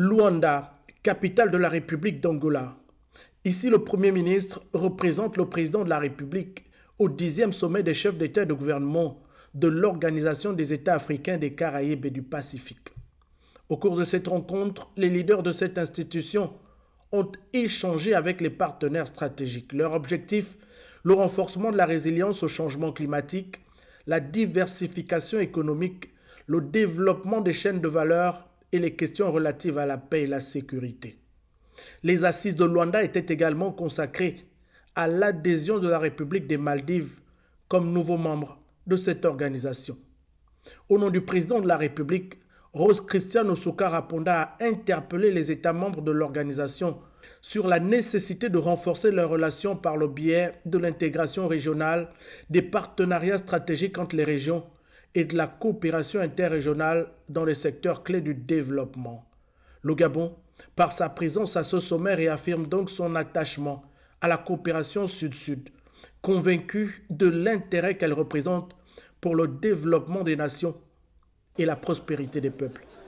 Luanda, capitale de la République d'Angola. Ici, le Premier ministre représente le Président de la République au dixième sommet des chefs d'État et de gouvernement de l'Organisation des États africains des Caraïbes et du Pacifique. Au cours de cette rencontre, les leaders de cette institution ont échangé avec les partenaires stratégiques. Leur objectif, le renforcement de la résilience au changement climatique, la diversification économique, le développement des chaînes de valeur, et les questions relatives à la paix et la sécurité. Les assises de Luanda étaient également consacrées à l'adhésion de la République des Maldives comme nouveau membre de cette organisation. Au nom du président de la République, Rose Christiane Osuka Raponda a interpellé les États membres de l'organisation sur la nécessité de renforcer leurs relations par le biais de l'intégration régionale, des partenariats stratégiques entre les régions et de la coopération interrégionale dans les secteurs clés du développement. Le Gabon, par sa présence à ce sommet, réaffirme donc son attachement à la coopération sud-sud, convaincu de l'intérêt qu'elle représente pour le développement des nations et la prospérité des peuples.